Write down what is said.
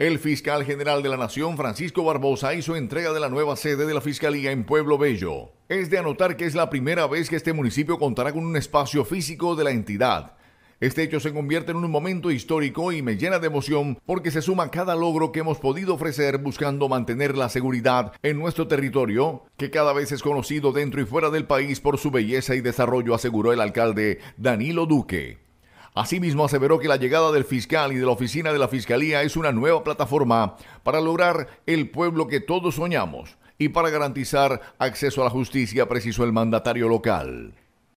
El fiscal general de la Nación, Francisco Barbosa, hizo entrega de la nueva sede de la Fiscalía en Pueblo Bello. Es de anotar que es la primera vez que este municipio contará con un espacio físico de la entidad. Este hecho se convierte en un momento histórico y me llena de emoción porque se suma cada logro que hemos podido ofrecer buscando mantener la seguridad en nuestro territorio, que cada vez es conocido dentro y fuera del país por su belleza y desarrollo, aseguró el alcalde Danilo Duque. Asimismo, aseveró que la llegada del fiscal y de la oficina de la Fiscalía es una nueva plataforma para lograr el pueblo que todos soñamos y para garantizar acceso a la justicia, precisó el mandatario local.